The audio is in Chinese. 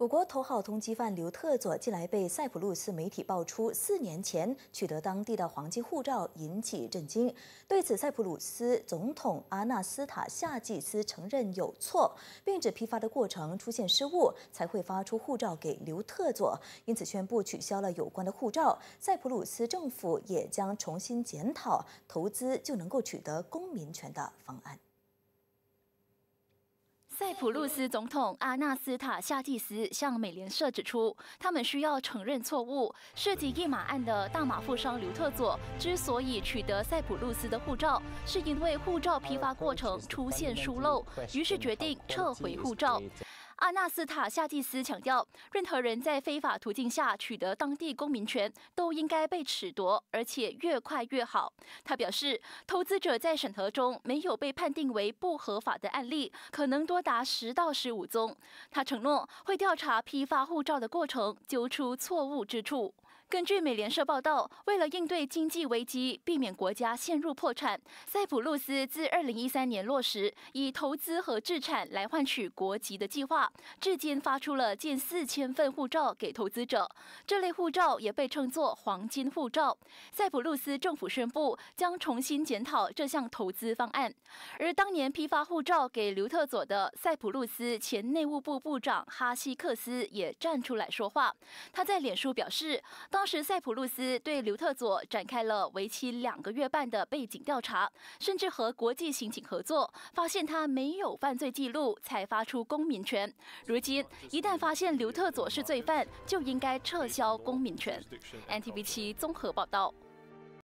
我国头号通缉犯刘特佐，近来被塞浦路斯媒体爆出四年前取得当地的黄金护照，引起震惊。对此，塞浦路斯总统阿纳斯塔夏季斯承认有错，并指批发的过程出现失误，才会发出护照给刘特佐，因此宣布取消了有关的护照。塞浦路斯政府也将重新检讨投资就能够取得公民权的方案。塞浦路斯总统阿纳斯塔夏蒂斯向美联社指出，他们需要承认错误。涉及一马案的大马富商刘特佐之所以取得塞浦路斯的护照，是因为护照批发过程出现疏漏，于是决定撤回护照。阿纳斯塔夏蒂斯强调，任何人在非法途径下取得当地公民权都应该被褫夺，而且越快越好。他表示，投资者在审核中没有被判定为不合法的案例可能多达十到十五宗。他承诺会调查批发护照的过程，揪出错误之处。根据美联社报道，为了应对经济危机，避免国家陷入破产，塞浦路斯自二零一三年落实以投资和制产来换取国籍的计划，至今发出了近四千份护照给投资者。这类护照也被称作“黄金护照”。塞浦路斯政府宣布将重新检讨这项投资方案。而当年批发护照给刘特佐的塞浦路斯前内务部部长哈希克斯也站出来说话，他在脸书表示。当时塞浦路斯对刘特佐展开了为期两个月半的背景调查，甚至和国际刑警合作，发现他没有犯罪记录，才发出公民权。如今一旦发现刘特佐是罪犯，就应该撤销公民权。NTV 七综合报道。